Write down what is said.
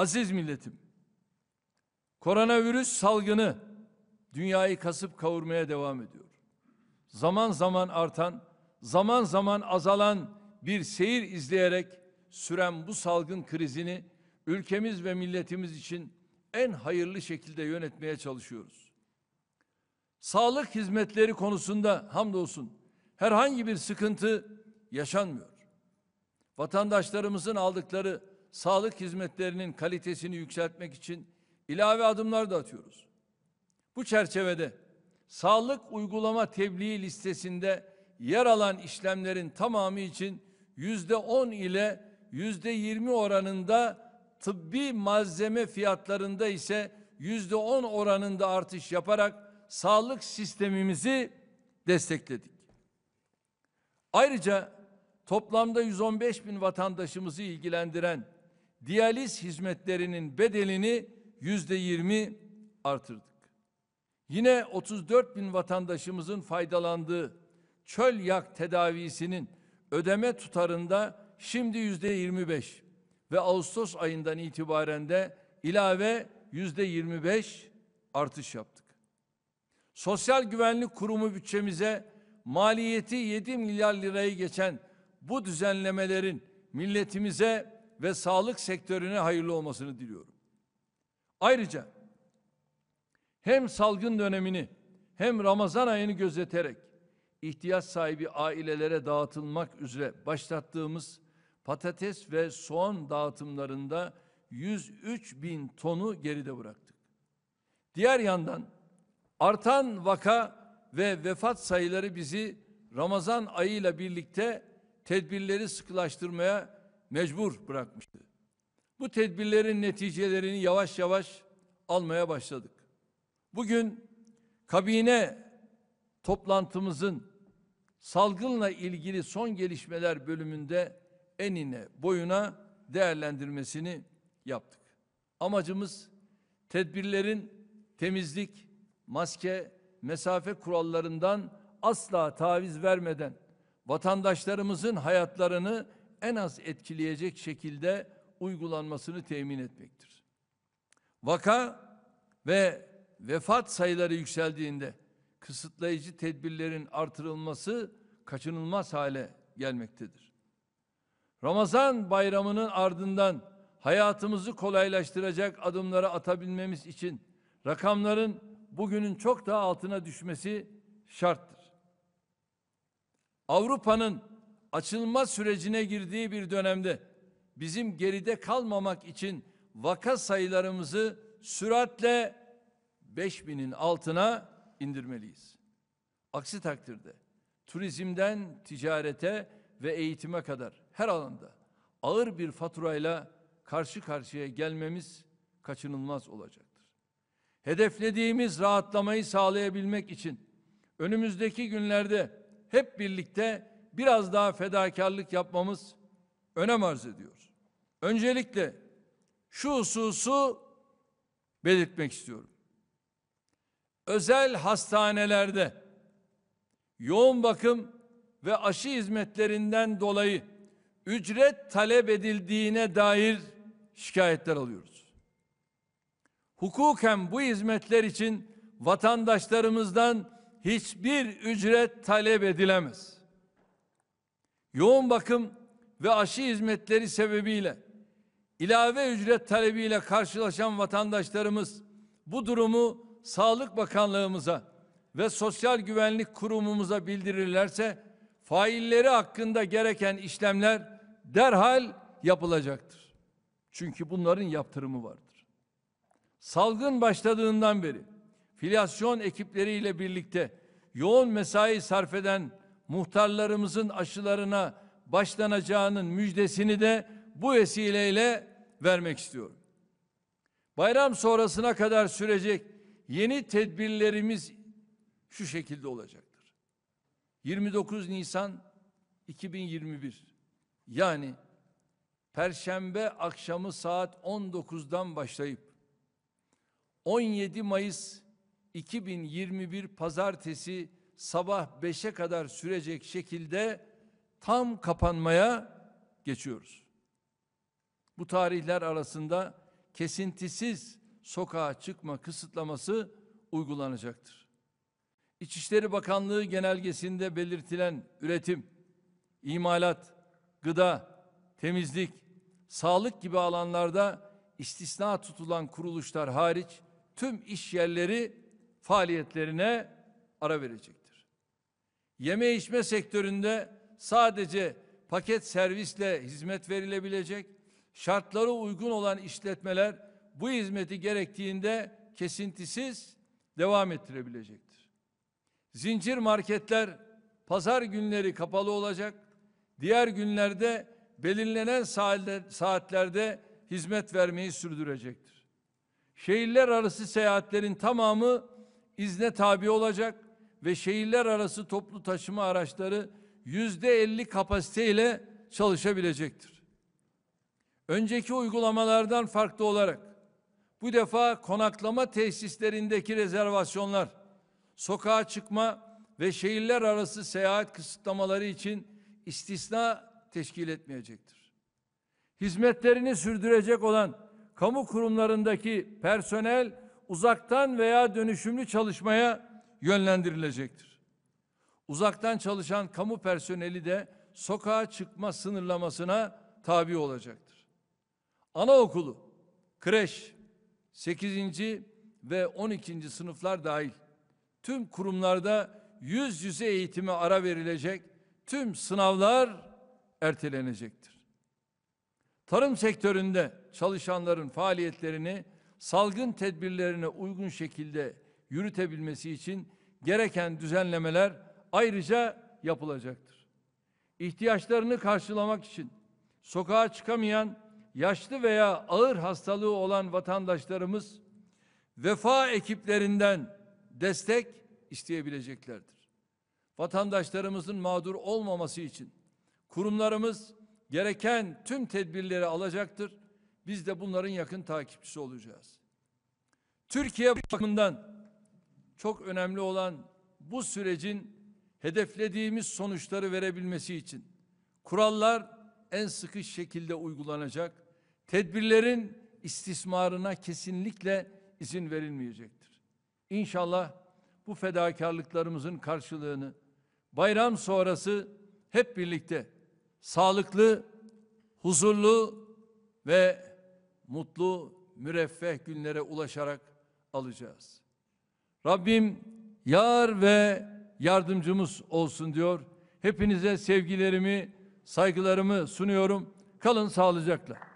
Aziz milletim, koronavirüs salgını dünyayı kasıp kavurmaya devam ediyor. Zaman zaman artan, zaman zaman azalan bir seyir izleyerek süren bu salgın krizini ülkemiz ve milletimiz için en hayırlı şekilde yönetmeye çalışıyoruz. Sağlık hizmetleri konusunda hamdolsun herhangi bir sıkıntı yaşanmıyor. Vatandaşlarımızın aldıkları sağlık hizmetlerinin kalitesini yükseltmek için ilave adımlar da atıyoruz. Bu çerçevede sağlık uygulama tebliği listesinde yer alan işlemlerin tamamı için yüzde on ile yüzde yirmi oranında tıbbi malzeme fiyatlarında ise yüzde on oranında artış yaparak sağlık sistemimizi destekledik. Ayrıca toplamda 115 bin vatandaşımızı ilgilendiren diyaliz hizmetlerinin bedelini yüzde yirmi artırdık. Yine 34 bin vatandaşımızın faydalandığı çöl yak tedavisinin ödeme tutarında şimdi yüzde yirmi beş ve Ağustos ayından itibaren de ilave yüzde yirmi beş artış yaptık. Sosyal Güvenlik Kurumu bütçemize maliyeti 7 milyar lirayı geçen bu düzenlemelerin milletimize ve sağlık sektörüne hayırlı olmasını diliyorum. Ayrıca hem salgın dönemini hem Ramazan ayını gözeterek ihtiyaç sahibi ailelere dağıtılmak üzere başlattığımız patates ve soğan dağıtımlarında 103 bin tonu geride bıraktık. Diğer yandan artan vaka ve vefat sayıları bizi Ramazan ayıyla birlikte tedbirleri sıkılaştırmaya mecbur bırakmıştı. Bu tedbirlerin neticelerini yavaş yavaş almaya başladık. Bugün kabine toplantımızın salgınla ilgili son gelişmeler bölümünde enine boyuna değerlendirmesini yaptık. Amacımız tedbirlerin temizlik, maske, mesafe kurallarından asla taviz vermeden vatandaşlarımızın hayatlarını en az etkileyecek şekilde uygulanmasını temin etmektir. Vaka ve vefat sayıları yükseldiğinde kısıtlayıcı tedbirlerin artırılması kaçınılmaz hale gelmektedir. Ramazan bayramının ardından hayatımızı kolaylaştıracak adımları atabilmemiz için rakamların bugünün çok daha altına düşmesi şarttır. Avrupa'nın açılma sürecine girdiği bir dönemde bizim geride kalmamak için vaka sayılarımızı süratle 5000'in altına indirmeliyiz. Aksi takdirde turizmden ticarete ve eğitime kadar her alanda ağır bir faturayla karşı karşıya gelmemiz kaçınılmaz olacaktır. Hedeflediğimiz rahatlamayı sağlayabilmek için önümüzdeki günlerde hep birlikte biraz daha fedakarlık yapmamız önem arz ediyor. Öncelikle şu hususu belirtmek istiyorum. Özel hastanelerde yoğun bakım ve aşı hizmetlerinden dolayı ücret talep edildiğine dair şikayetler alıyoruz. Hukuken bu hizmetler için vatandaşlarımızdan hiçbir ücret talep edilemez yoğun bakım ve aşı hizmetleri sebebiyle ilave ücret talebiyle karşılaşan vatandaşlarımız bu durumu Sağlık Bakanlığımıza ve Sosyal Güvenlik Kurumumuza bildirirlerse failleri hakkında gereken işlemler derhal yapılacaktır. Çünkü bunların yaptırımı vardır. Salgın başladığından beri filyasyon ekipleriyle birlikte yoğun mesai sarf eden muhtarlarımızın aşılarına başlanacağının müjdesini de bu vesileyle vermek istiyorum. Bayram sonrasına kadar sürecek yeni tedbirlerimiz şu şekilde olacaktır. 29 Nisan 2021 yani Perşembe akşamı saat 19'dan başlayıp 17 Mayıs 2021 Pazartesi sabah 5'e kadar sürecek şekilde tam kapanmaya geçiyoruz. Bu tarihler arasında kesintisiz sokağa çıkma kısıtlaması uygulanacaktır. İçişleri Bakanlığı genelgesinde belirtilen üretim, imalat, gıda, temizlik, sağlık gibi alanlarda istisna tutulan kuruluşlar hariç tüm iş yerleri faaliyetlerine ara verecek. Yeme içme sektöründe sadece paket servisle hizmet verilebilecek, şartları uygun olan işletmeler bu hizmeti gerektiğinde kesintisiz devam ettirebilecektir. Zincir marketler pazar günleri kapalı olacak, diğer günlerde belirlenen saatlerde hizmet vermeyi sürdürecektir. Şehirler arası seyahatlerin tamamı izne tabi olacak ve şehirler arası toplu taşıma araçları yüzde elli kapasiteyle çalışabilecektir. Önceki uygulamalardan farklı olarak bu defa konaklama tesislerindeki rezervasyonlar, sokağa çıkma ve şehirler arası seyahat kısıtlamaları için istisna teşkil etmeyecektir. Hizmetlerini sürdürecek olan kamu kurumlarındaki personel uzaktan veya dönüşümlü çalışmaya yönlendirilecektir. Uzaktan çalışan kamu personeli de sokağa çıkma sınırlamasına tabi olacaktır. Anaokulu, kreş, 8. ve 12. sınıflar dahil tüm kurumlarda yüz yüze eğitime ara verilecek, tüm sınavlar ertelenecektir. Tarım sektöründe çalışanların faaliyetlerini salgın tedbirlerine uygun şekilde yürütebilmesi için gereken düzenlemeler ayrıca yapılacaktır. İhtiyaçlarını karşılamak için sokağa çıkamayan, yaşlı veya ağır hastalığı olan vatandaşlarımız vefa ekiplerinden destek isteyebileceklerdir. Vatandaşlarımızın mağdur olmaması için kurumlarımız gereken tüm tedbirleri alacaktır. Biz de bunların yakın takipçisi olacağız. Türkiye bakımından çok önemli olan bu sürecin hedeflediğimiz sonuçları verebilmesi için kurallar en sıkı şekilde uygulanacak. Tedbirlerin istismarına kesinlikle izin verilmeyecektir. İnşallah bu fedakarlıklarımızın karşılığını bayram sonrası hep birlikte sağlıklı, huzurlu ve mutlu, müreffeh günlere ulaşarak alacağız. Rabbim yar ve yardımcımız olsun diyor. Hepinize sevgilerimi, saygılarımı sunuyorum. Kalın sağlıcakla.